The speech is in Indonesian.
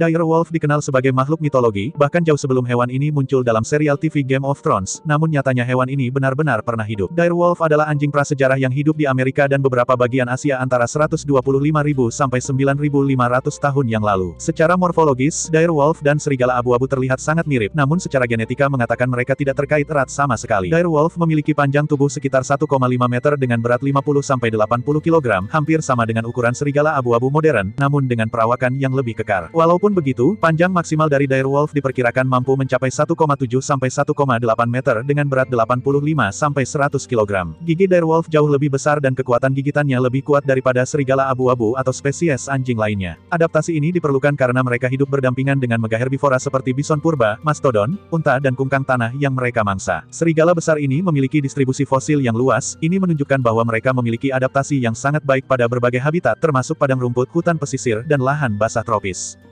Direwolf dikenal sebagai makhluk mitologi, bahkan jauh sebelum hewan ini muncul dalam serial TV Game of Thrones, namun nyatanya hewan ini benar-benar pernah hidup. Direwolf adalah anjing prasejarah yang hidup di Amerika dan beberapa bagian Asia antara 125.000 sampai 9.500 tahun yang lalu. Secara morfologis, Direwolf dan serigala abu-abu terlihat sangat mirip, namun secara genetika mengatakan mereka tidak terkait erat sama sekali. Direwolf memiliki panjang tubuh sekitar 1,5 meter dengan berat 50-80 sampai kg, hampir sama dengan ukuran serigala abu-abu modern, namun dengan perawakan yang lebih kekar. Walaupun Meskipun begitu, panjang maksimal dari Direwolf diperkirakan mampu mencapai 1,7 sampai 1,8 meter dengan berat 85 sampai 100 kg. Gigi Direwolf jauh lebih besar dan kekuatan gigitannya lebih kuat daripada serigala abu-abu atau spesies anjing lainnya. Adaptasi ini diperlukan karena mereka hidup berdampingan dengan megaherbivora seperti bison purba, mastodon, unta dan kungkang tanah yang mereka mangsa. Serigala besar ini memiliki distribusi fosil yang luas, ini menunjukkan bahwa mereka memiliki adaptasi yang sangat baik pada berbagai habitat termasuk padang rumput, hutan pesisir, dan lahan basah tropis.